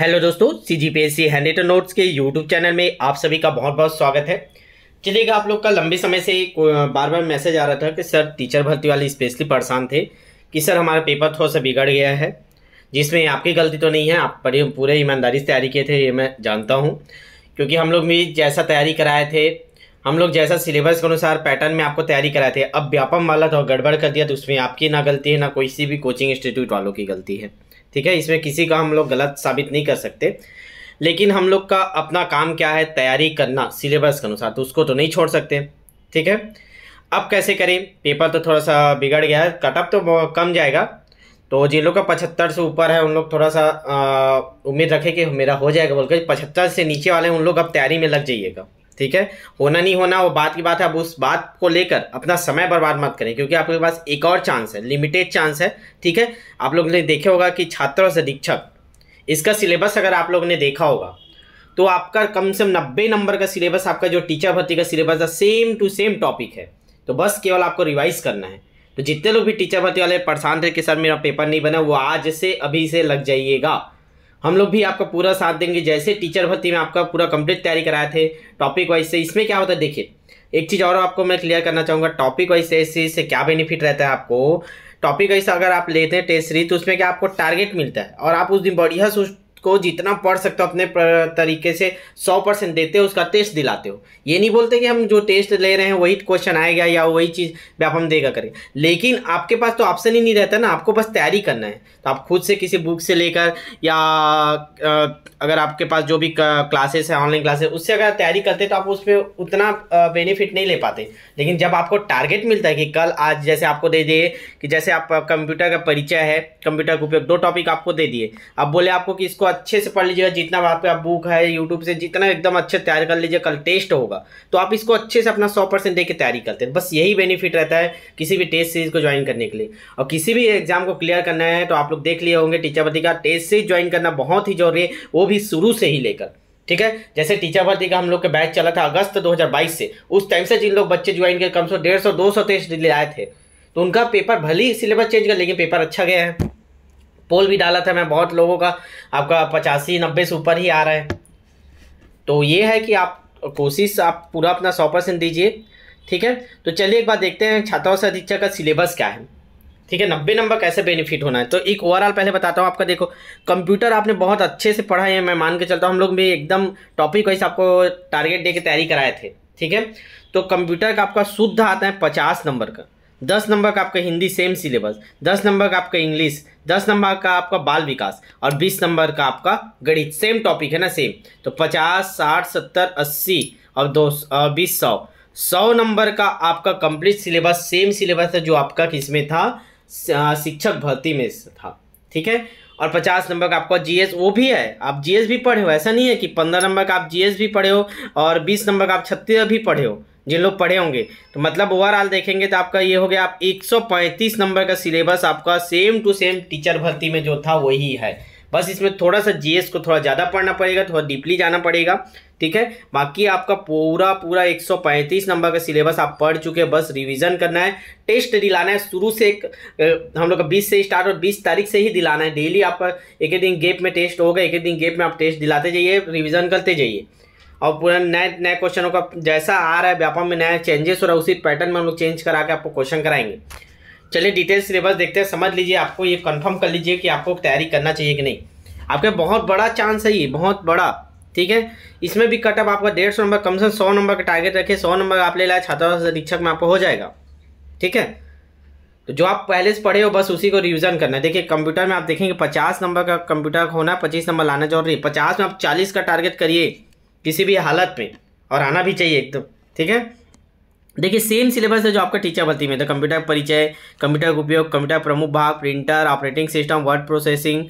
hello दोस्तों C G P S C hand notes के YouTube channel में आप सभी का बहुत बहुत स्वागत है चलिएगा आप लोग का लंबे समय से बार बार मैसेज आ रहा था कि सर टीचर भर्ती वाले स्पेशली परेशान थे कि सर हमारा पेपर थोड़ा सा बिगड़ गया है जिसमें आपकी गलती तो नहीं है आप पूरे ईमानदारी से तैयारी किए थे ये मैं जानता हूँ क्योंकि हम लोग भी जैसा तैयारी कराए थे हम लोग जैसा सिलेबस के अनुसार पैटर्न में आपको तैयारी कराए थे अब व्यापम वाला था तो गड़बड़ कर दिया तो उसमें आपकी ना गलती है ना कोई सी भी कोचिंग इंस्टीट्यूट वालों की गलती है ठीक है इसमें किसी का हम लोग गलत साबित नहीं कर सकते लेकिन हम लोग का अपना काम क्या है तैयारी करना सिलेबस के अनुसार तो उसको तो नहीं छोड़ सकते ठीक है अब कैसे करें पेपर तो थोड़ा सा बिगड़ गया है कटअप तो कम जाएगा तो जिन लोग का पचहत्तर से ऊपर है उन लोग थोड़ा सा उम्मीद रखें कि मेरा हो जाएगा बोलकर पचहत्तर से नीचे वाले उन लोग अब तैयारी में लग जाइएगा ठीक है होना नहीं होना वो बात की बात है अब उस बात को लेकर अपना समय बर्बाद मत करें क्योंकि आपके पास एक और चांस है लिमिटेड चांस है ठीक है आप लोग ने देखे होगा कि छात्र और अधीक्षक इसका सिलेबस अगर आप लोग ने देखा होगा तो आपका कम से कम नब्बे नंबर का सिलेबस आपका जो टीचर भर्ती का सिलेबस है सेम टू सेम टॉपिक है तो बस केवल आपको रिवाइज करना है तो जितने लोग भी टीचर भर्ती वाले परेशान थे कि सर मेरा पेपर नहीं बना वो आज से अभी से लग जाइएगा हम लोग भी आपका पूरा साथ देंगे जैसे टीचर भर्ती में आपका पूरा कंप्लीट तैयारी कराए थे टॉपिक वाइज से इसमें क्या होता है देखिए एक चीज़ और आपको मैं क्लियर करना चाहूँगा टॉपिक वाइज चीज़ से क्या बेनिफिट रहता है आपको टॉपिक वाइज अगर आप लेते हैं टेस्ट सीरीज तो उसमें क्या आपको टारगेट मिलता है और आप उस दिन बढ़िया से उस को जितना पढ़ सकते हो अपने तरीके से सौ परसेंट देते हो उसका टेस्ट दिलाते हो ये नहीं बोलते कि हम जो टेस्ट ले रहे हैं वही क्वेश्चन आएगा या वही चीज़ आप हम देगा करें लेकिन आपके पास तो ऑप्शन ही नहीं रहता ना आपको बस तैयारी करना है तो आप खुद से किसी बुक से लेकर या अगर आपके पास जो भी क्लासेस है ऑनलाइन क्लासेस उससे अगर तैयारी करते तो आप उस पर उतना बेनिफिट नहीं ले पाते लेकिन जब आपको टारगेट मिलता है कि कल आज जैसे आपको दे दिए कि जैसे आप कंप्यूटर का परिचय है कंप्यूटर का उपयोग दो टॉपिक आपको दे दिए अब बोले आपको कि इसको अच्छे से पढ़ लीजिएगा जितना आपका बुक है यूट्यूब से जितना एकदम अच्छे तैयार कर लीजिए कल टेस्ट होगा तो आप इसको अच्छे से अपना सौ परसेंट देकर तैयारी करते हैं बस यही बेनिफिट रहता है किसी भी टेस्ट सीरीज को ज्वाइन करने के लिए और किसी भी एग्जाम को क्लियर करना है तो आप लोग देख लिए होंगे टीचर भर्ती का टेस्ट सीरीज ज्वाइन करना बहुत ही जरूरी है वो भी शुरू से ही लेकर ठीक है जैसे टीचर भर्ती का हम लोग का बैच चला था अगस्त दो से उस टाइम से जिन लोग बच्चे ज्वाइन किए कम से डेढ़ सौ दो सौ टेस्ट ले आए थे तो उनका पेपर भले ही सिलेबस चेंज कर लेकिन पेपर अच्छा गया है पोल भी डाला था मैं बहुत लोगों का आपका पचासी नब्बे से ऊपर ही आ रहा है तो ये है कि आप कोशिश आप पूरा अपना सौ परसेंट दीजिए ठीक है तो चलिए एक बार देखते हैं से अधीक्षक का सिलेबस क्या है ठीक है नब्बे नंबर कैसे बेनिफिट होना है तो एक ओवरऑल पहले बताता हूँ आपका देखो कंप्यूटर आपने बहुत अच्छे से पढ़ा है मैं मान के चलता हूँ हम लोग भी एकदम टॉपिक वाइज आपको टारगेट दे के तैयारी कराए थे ठीक है तो कंप्यूटर का आपका शुद्ध आता है पचास नंबर का दस नंबर का आपका हिंदी सेम सिलेबस दस नंबर का आपका इंग्लिश दस नंबर का आपका बाल विकास और बीस नंबर का आपका गणित सेम टॉपिक है ना सेम तो पचास साठ सत्तर अस्सी और दो बीस सौ सौ नंबर का आपका कंप्लीट सिलेबस सेम सिलेबस है जो आपका किस में था शिक्षक भर्ती में था ठीक है और पचास नंबर का आपका जीएस वो भी है आप जीएस भी पढ़े हो ऐसा नहीं है कि पंद्रह नंबर का आप जीएस भी पढ़े हो और बीस नंबर का आप छत्तीस भी पढ़े हो जिन लोग पढ़े होंगे तो मतलब ओवरऑल देखेंगे तो आपका ये हो गया आप 135 नंबर का सिलेबस आपका सेम टू सेम टीचर भर्ती में जो था वही है बस इसमें थोड़ा सा जीएस को थोड़ा ज़्यादा पढ़ना पड़ेगा थोड़ा डीपली जाना पड़ेगा ठीक है बाकी आपका पूरा पूरा 135 नंबर का सिलेबस आप पढ़ चुके हैं बस रिवीजन करना है टेस्ट दिलाना है शुरू से एक हम लोग का 20 से स्टार्ट और 20 तारीख से ही दिलाना है डेली आपका एक एक दिन गेप में टेस्ट होगा एक एक दिन गेप में आप टेस्ट दिलाते जाइए रिविज़न करते जाइए और पूरा नए नए क्वेश्चनों का जैसा आ रहा है व्यापार में नया चेंजेस हो रहा है उसी पैटर्न में हम लोग चेंज करा के आपको क्वेश्चन कराएंगे चलिए डिटेल सिलेबस देखते हैं समझ लीजिए आपको ये कंफर्म कर लीजिए कि आपको तैयारी करना चाहिए कि नहीं आपके बहुत बड़ा चांस है ये बहुत बड़ा ठीक है इसमें भी कटअप आपका डेढ़ सौ नंबर कम से कम सौ नंबर का टारगेट रखिए सौ नंबर आप ले लाए छात्रा शिक्षक में आपको हो जाएगा ठीक है तो जो आप पहले से पढ़े हो बस उसी को रिविजन करना है देखिए कंप्यूटर में आप देखेंगे पचास नंबर का कंप्यूटर होना पच्चीस नंबर लाना जरूरी है पचास में आप चालीस का टारगेट करिए किसी भी हालत में और आना भी चाहिए एकदम ठीक है देखिए सेम सिलेबस है जो आपका टीचर बलती में तो कंप्यूटर परिचय कंप्यूटर का उपयोग कंप्यूटर प्रमुख भाग printer operating system word processing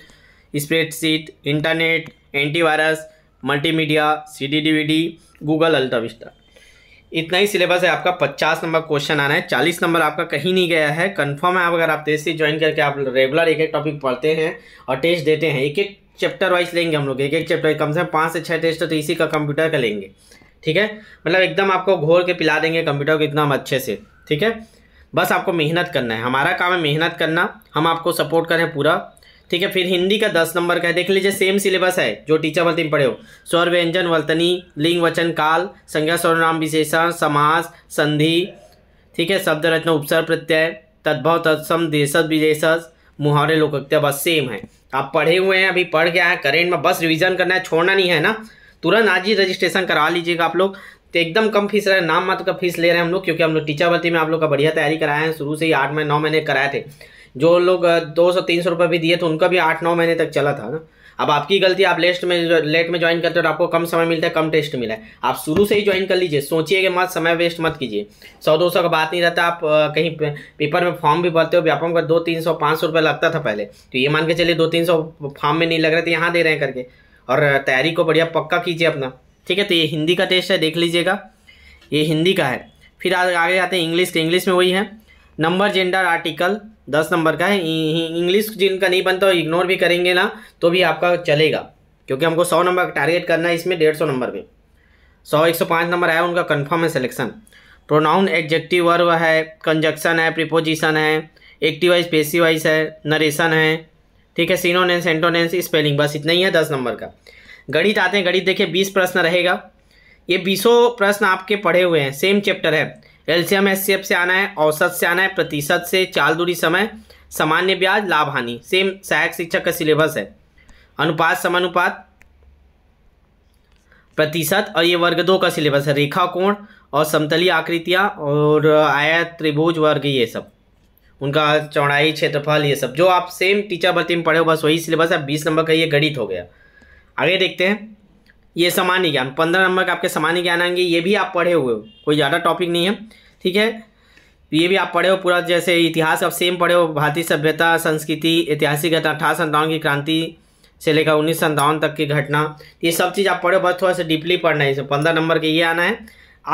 spreadsheet internet antivirus multimedia CD DVD Google AltaVista इतना ही सिलेबस है आपका पचास नंबर क्वेश्चन आना है चालीस नंबर आपका कहीं नहीं गया है कंफर्म है अगर आप तेज से ज्वाइन करके आप रेगुलर एक एक टॉपिक पढ़ते हैं और टेस्ट देते हैं एक एक चैप्टर वाइज लेंगे हम लोग एक एक चैप्टर कम से कम पाँच से छः टेस्ट तो इसी का कंप्यूटर का लेंगे ठीक है मतलब एकदम आपको घोर के पिला देंगे कंप्यूटर को एकदम अच्छे से ठीक है बस आपको मेहनत करना है हमारा काम है मेहनत करना हम आपको सपोर्ट करें पूरा ठीक है फिर हिंदी का दस नंबर का है देख लीजिए सेम सिलेबस है जो टीचर बल में पढ़े हो स्वर व्यंजन वर्तनी लिंग वचन काल संज्ञा नाम विशेषण समास संधि ठीक है शब्द रचना उपसर प्रत्यय तद्भव तत्सम देश विदेश मुहावरे लोकोक्त्या बस सेम है आप पढ़े हुए हैं अभी पढ़ के आए करेंट में बस रिवीजन करना है छोड़ना नहीं है ना तुरंत आज ही रजिस्ट्रेशन करा लीजिएगा आप लोग तो एकदम कम फीस रहे नाम मात्र का फीस ले रहे हैं हम लोग क्योंकि हम लोग टीचर भर्ती में आप लोग का बढ़िया तैयारी कराए हैं शुरू से ही आठ महीने नौ महीने कराए थे जो लोग दो सौ तीन सौ रुपये भी दिए थे उनका भी आठ नौ महीने तक चला था ना अब आपकी गलती आप लेस्ट में लेट में ज्वाइन करते हो तो आपको कम समय मिलता है कम टेस्ट मिला है आप शुरू से ही ज्वाइन कर लीजिए सोचिए कि मत समय वेस्ट मत कीजिए सौ दो सौ का बात नहीं रहता आप कहीं पेपर में फॉर्म भी भरते हो व्यापम का दो तीन सौ पाँच सौ रुपये लगता था पहले तो ये मान के चलिए दो तीन सौ फॉर्म में नहीं लग रहे थे तो यहाँ दे रहे हैं करके और तैयारी को बढ़िया पक्का कीजिए अपना ठीक है तो ये हिंदी का टेस्ट है देख लीजिएगा ये हिंदी का है फिर आगे आते हैं इंग्लिश तो इंग्लिश में वही है नंबर जेंडर आर्टिकल दस नंबर का है इंग्लिश जिनका नहीं बनता इग्नोर भी करेंगे ना तो भी आपका चलेगा क्योंकि हमको सौ नंबर का टारगेट करना है इसमें डेढ़ सौ नंबर में सौ एक सौ पाँच नंबर आया उनका कन्फर्म है सिलेक्शन प्रोनाउन एग्जेक्टिव वर्व है कंजक्शन है प्रिपोजिशन है एक्टिवाइज वाइज है नरेशन है ठीक है सीनोनेंस एंटोनेंस स्पेलिंग बस इतना ही है दस नंबर का गणित आते हैं गणित देखिए बीस प्रश्न रहेगा ये बीसों प्रश्न आपके पढ़े हुए हैं सेम चैप्टर है एलसीएम एस से आना है औसत से आना है प्रतिशत से चाल दूरी समय सामान्य ब्याज लाभ हानि सेम सहायक शिक्षक का सिलेबस है अनुपात समानुपात प्रतिशत और ये वर्ग दो का सिलेबस है रेखा कोण और समतली आकृतियां और आयत त्रिभुज वर्ग ये सब उनका चौड़ाई क्षेत्रफल ये सब जो आप सेम टीचर भर्ती में पढ़े हो बस वही सिलेबस है बीस नंबर का ये गणित हो गया आगे देखते हैं ये सामान्य ज्ञान पंद्रह नंबर का आपके सामान्य ज्ञान आएंगे ये भी आप पढ़े हुए हो कोई ज़्यादा टॉपिक नहीं है ठीक है ये भी आप पढ़े हो पूरा जैसे इतिहास आप सेम पढ़े हो भारतीय सभ्यता संस्कृति ऐतिहासिक घटना अठारह संतावन की क्रांति से लेकर उन्नीस संतावन तक की घटना ये सब चीज़ आप पढ़े बस थोड़ा सा डीपली पढ़ना है इसे पंद्रह नंबर के ये आना है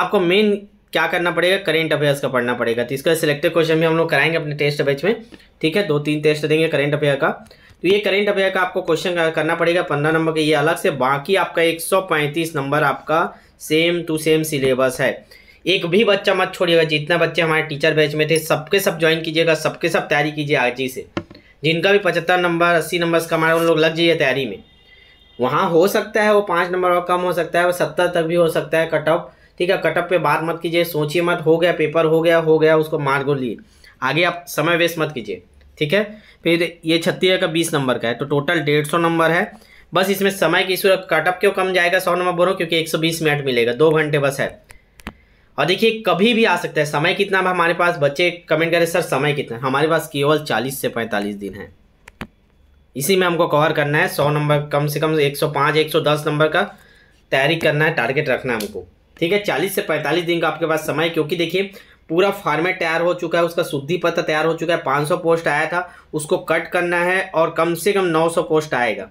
आपको मेन क्या करना पड़ेगा करेंट अफेयर्स का पढ़ना पड़ेगा तो इसका सिलेक्टेड क्वेश्चन भी हम लोग कराएंगे अपने टेस्ट बैच में ठीक है दो तीन टेस्ट देंगे करेंट अफेयर का तो ये करेंट अफेयर का आपको क्वेश्चन करना पड़ेगा पंद्रह नंबर का ये अलग से बाकी आपका एक सौ पैंतीस नंबर आपका सेम टू सेम सिलेबस है एक भी बच्चा मत छोड़िएगा जितना बच्चे हमारे टीचर बैच में थे सबके सब ज्वाइन कीजिएगा सबके सब तैयारी कीजिए आज ही से जिनका भी पचहत्तर नंबर अस्सी नंबर का हमारे उन लोग लग जाइए तैयारी में वहाँ हो सकता है वो पाँच नंबर और कम हो सकता है वो सत्तर तक भी हो सकता है कट ऑफ ठीक है कटअप पे बात मत कीजिए सोचिए मत हो गया पेपर हो गया हो गया उसको मार गोलिए आगे आप समय वेस्ट मत कीजिए ठीक है फिर ये छत्तीस का बीस नंबर का है तो टोटल डेढ़ सौ नंबर है बस इसमें समय की सूरत कटअप क्यों कम जाएगा सौ नंबर बोलो क्योंकि एक सौ बीस मिनट मिलेगा दो घंटे बस है और देखिए कभी भी आ सकता है समय कितना हमारे पास बच्चे कमेंट करें सर समय कितना हमारे पास केवल चालीस से पैंतालीस दिन है इसी में हमको कवर करना है सौ नंबर कम से कम एक सौ पाँच एक सौ दस नंबर का तैयारी करना है टारगेट रखना है हमको ठीक है चालीस से पैंतालीस दिन का आपके पास समय क्योंकि देखिए पूरा फॉर्मेट तैयार हो चुका है उसका शुद्धि पत्र तैयार हो चुका है 500 पोस्ट आया था उसको कट करना है और कम से कम 900 पोस्ट आएगा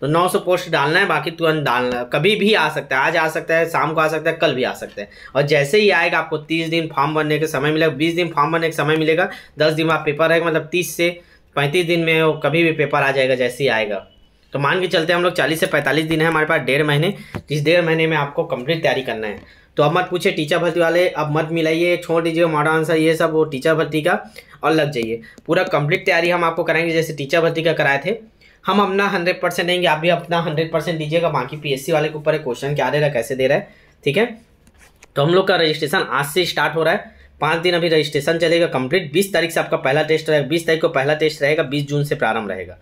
तो 900 पोस्ट डालना है बाकी तुरंत डालना है कभी भी आ सकता है आज आ सकता है शाम को आ सकता है कल भी आ सकता है और जैसे ही आएगा आपको 30 दिन फॉर्म भरने का समय मिलेगा 20 दिन फॉर्म भरने का समय मिलेगा 10 दिन बाद पेपर रहेगा मतलब 30 से 35 दिन में वो कभी भी पेपर आ जाएगा जैसे ही आएगा तो मान के चलते हम लोग चालीस से पैंतालीस दिन है हमारे पास डेढ़ महीने जिस डेढ़ महीने में आपको कंप्लीट तैयारी करना है तो अब मत पूछे टीचर भर्ती वाले अब मत मिलाइए छोड़ दीजिए मॉडल आंसर ये सब वो टीचर भर्ती का और लग जाइए पूरा कंप्लीट तैयारी हम आपको कराएंगे जैसे टीचर भर्ती का कराए थे हम अपना हंड्रेड परसेंट देंगे आप भी अपना हंड्रेड परसेंट दीजिएगा बाकी पीएससी वाले के ऊपर क्वेश्चन क्या दे रहा है कैसे दे रहा है ठीक है तो हम लोग का रजिस्ट्रेशन आज से स्टार्ट हो रहा है पाँच दिन अभी रजिस्ट्रेशन चलेगा कंप्लीट बीस तारीख से आपका पहला टेस्ट रहेगा बीस तारीख को पहला टेस्ट रहेगा बीस जून से प्रारंभ रहेगा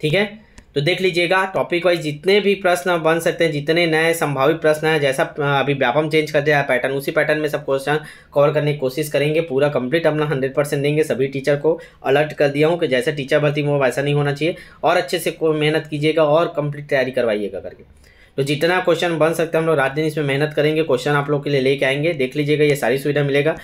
ठीक है तो देख लीजिएगा टॉपिक वाइज जितने भी प्रश्न बन सकते हैं जितने नए संभावित प्रश्न हैं जैसा अभी व्यापम चेंज कर दिया है पैटर्न उसी पैटर्न में सब क्वेश्चन कवर करने की कोशिश करेंगे पूरा कंप्लीट अपना हंड्रेड परसेंट देंगे सभी टीचर को अलर्ट कर दिया हूँ कि जैसे टीचर भर्ती हुआ वैसा नहीं होना चाहिए और अच्छे से मेहनत कीजिएगा और कंप्लीट तैयारी करवाइएगा करके तो जितना क्वेश्चन बन सकता है हम लोग रात दिन इसमें मेहनत करेंगे क्वेश्चन आप लोग के लिए लेके आएंगे देख लीजिएगा ये सारी सुविधा मिलेगा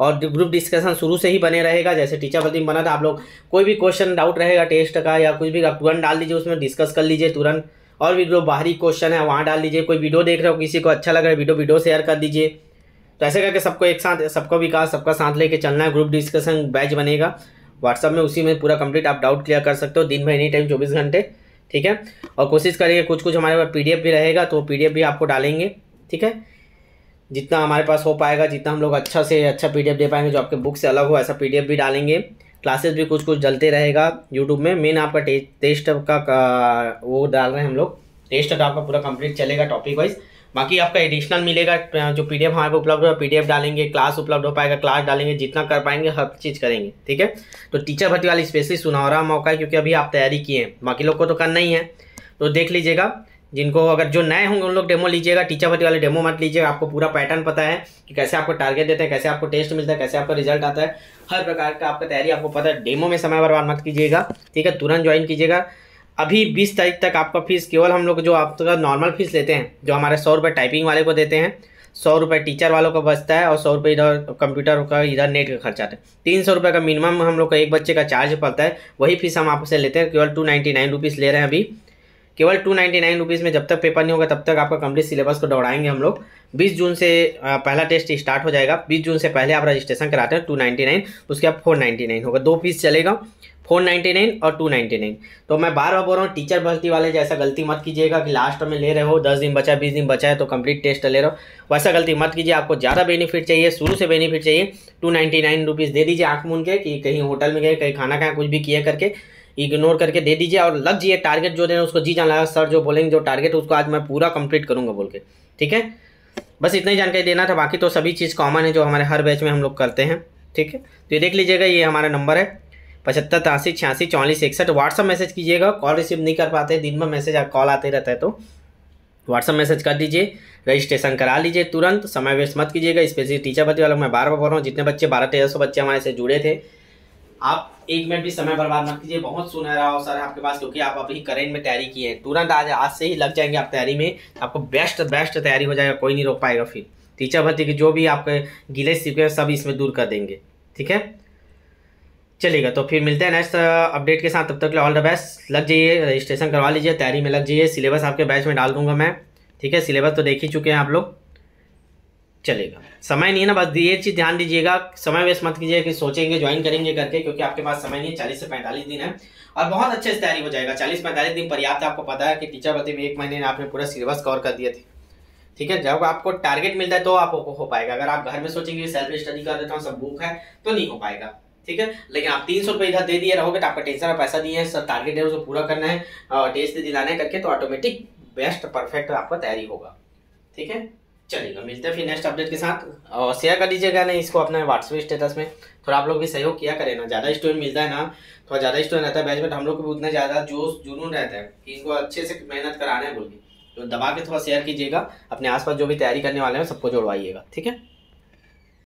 और ग्रुप डिस्कशन शुरू से ही बने रहेगा जैसे टीचर भर्ती में बना था आप लोग कोई भी क्वेश्चन डाउट रहेगा टेस्ट का या कुछ भी आप तुरंत डाल दीजिए उसमें डिस्कस कर लीजिए तुरंत और भी जो बाहरी क्वेश्चन है वहाँ डाल दीजिए कोई वीडियो देख रहे हो किसी को अच्छा लग रहा है वीडियो वीडियो शेयर कर दीजिए तो ऐसे करके सबको एक साथ सबको विकास सबका साथ लेके चलना है ग्रुप डिस्कशन बैच बनेगा व्हाट्सअप में उसी में पूरा कंप्लीट आप डाउट क्लियर कर सकते हो दिन भर एनी टाइम चौबीस घंटे ठीक है और कोशिश करिए कुछ कुछ हमारे पास एफ भी रहेगा तो एफ भी आपको डालेंगे ठीक है जितना हमारे पास हो पाएगा जितना हम लोग अच्छा से अच्छा पी दे पाएंगे जो आपके बुक से अलग हो ऐसा पी भी डालेंगे क्लासेस भी कुछ कुछ जलते रहेगा यूट्यूब में मेन आपका टे, टेस्ट का, का वो डाल रहे हैं हम लोग टेस्ट का तो आपका पूरा कंप्लीट चलेगा टॉपिक वाइज बाकी आपका एडिशनल मिलेगा जो पीडीएफ हमारे उपलब्ध हो पीडीएफ डालेंगे क्लास उपलब्ध हो पाएगा क्लास डालेंगे जितना कर पाएंगे हर चीज़ करेंगे ठीक है तो टीचर भर्ती वाली स्पेशली सुनहरा मौका है क्योंकि अभी आप तैयारी किए हैं बाकी लोग को तो करना ही है तो देख लीजिएगा जिनको अगर जो नए होंगे उन लोग डेमो लीजिएगा टीचर भर्ती वाले डेमो मत लीजिएगा आपको पूरा पैटर्न पता है कि कैसे आपको टारगेट देते हैं कैसे आपको टेस्ट मिलता है कैसे आपका रिजल्ट आता है हर प्रकार का आपका तैयारी आपको पता है डेमो में समय बर्बाद मत कीजिएगा ठीक है तुरंत ज्वाइन कीजिएगा अभी बीस तारीख तक आपका फीस केवल हम लोग जो आपका नॉर्मल फीस लेते हैं जो हमारे सौ रुपये टाइपिंग वाले को देते हैं सौ रुपये टीचर वालों का बचता है और सौ रुपये इधर कंप्यूटर का इधर नेट का खर्चा आता है तीन सौ रुपये का मिनिमम हम लोग का एक बच्चे का चार्ज पड़ता है वही फीस हम आपसे लेते हैं केवल टू नाइन्टी नाइन रुपीज़ ले रहे हैं अभी केवल टू नाइन्टी नाइन रुपीज़ में जब तक पेपर नहीं होगा तब तक आपका कंप्लीट सिलेबस को दौड़ाएंगे हम लोग बीस जून से पहला टेस्ट स्टार्ट हो जाएगा बीस जून से पहले आप रजिस्ट्रेशन कराते हैं टू नाइन्टी नाइन उसके बाद फोर नाइन्टी नाइन होगा दो फीस चलेगा फोर नाइन्टी नाइन और टू नाइन्टी नाइन तो मैं बार बार बोल रहा हूँ टीचर भर्ती वाले जैसा गलती मत कीजिएगा कि लास्ट में ले रहे हो दस दिन बचा बीस दिन बचा है तो कंप्लीट टेस्ट ले रहे हो वैसा गलती मत कीजिए आपको ज़्यादा बेनिफिट चाहिए शुरू से बेनिफिट चाहिए टू नाइन्टी नाइन रुपीज़ दे दीजिए आँख मून के कि कहीं होटल में गए कहीं खाना खाएँ कुछ भी किए करके इग्नोर करके दे दीजिए और लग जाइए टारगेट जो देना उसको जी जान लगा सर जो बोलेंगे जो टारगेट उसको आज मैं पूरा कंप्लीट करूँगा बोल के ठीक है बस इतना ही जानकारी देना था बाकी तो सभी चीज़ कॉमन है जो हमारे हर बैच में हम लोग करते हैं ठीक है तो ये देख लीजिएगा ये हमारा नंबर है पचहत्तर तिरासी छियासी चौलीस इकसठ व्हाट्सअप मैसेज कीजिएगा कॉल रिसीव नहीं कर पाते दिन में मैसेज कॉल आते रहता है तो व्हाट्सअप मैसेज कर दीजिए रजिस्ट्रेशन करा लीजिए तुरंत समय वेस्ट मत कीजिएगा स्पेशली टीचर भर्ती वालों मैं बार बार बोल रहा हूँ जितने बच्चे बारह तेरह सौ बच्चे हमारे से जुड़े थे आप एक मिनट भी समय बर्बाद मत कीजिए बहुत सुनहरा अवसर है आपके पास क्योंकि आप अभी करेंट में तैयारी की है तुरंत आज आज से ही लग जाएंगे आप तैयारी में आपको बेस्ट बेस्ट तैयारी हो जाएगा कोई नहीं रोक पाएगा फिर टीचर भर्ती के जो भी आपके गिले सीखे सब इसमें दूर कर देंगे ठीक है चलेगा तो फिर मिलते हैं नेक्स्ट अपडेट uh, के साथ तब तक ऑल द बेस्ट लग जाइए रजिस्ट्रेशन करवा लीजिए तैयारी में लग जाइए सिलेबस आपके बैच में डाल दूंगा मैं ठीक है सिलेबस तो देख ही चुके हैं आप लोग चलेगा समय नहीं है ना बस ये चीज़ ध्यान दीजिएगा समय वेस्ट मत कीजिए कि सोचेंगे ज्वाइन करेंगे करके क्योंकि आपके पास समय नहीं है चालीस से पैंतालीस दिन है और बहुत अच्छे से तैयारी हो जाएगा चालीस पैंतालीस दिन पर्याप्त आपको पता है कि टीचर भर्ती में एक महीने आपने पूरा सिलेबस कवर कर दिए थे ठीक है जब आपको टारगेट मिलता है तो आप हो पाएगा अगर आप घर में सोचेंगे सेल्फ स्टडी कर देता हूँ सब बुक है तो नहीं हो पाएगा ठीक है लेकिन आप तीन सौ रुपये इधर दे दिए रहोगे तो आपका टेंशन और पैसा दिए हैं टारगेट है उसको पूरा करना है और टेस्ट दिलाना है करके तो ऑटोमेटिक बेस्ट परफेक्ट आपका तैयारी होगा ठीक है चलेगा मिलते हैं फिर नेक्स्ट अपडेट के साथ और शेयर कर लीजिएगा नहीं इसको अपने व्हाट्सएप स्टेटस में थोड़ा आप लोग भी सहयोग किया करें ना ज़्यादा स्टूडेंट मिलता है ना थोड़ा ज़्यादा स्टूडेंट रहता है बैच में तो हम लोग को भी उतना ज़्यादा जोश जुनून रहता है कि इनको अच्छे से मेहनत कराना है बोल के तो दबा के थोड़ा शेयर कीजिएगा अपने आसपास जो भी तैयारी करने वाले हैं सबको जोड़वाइएगा ठीक है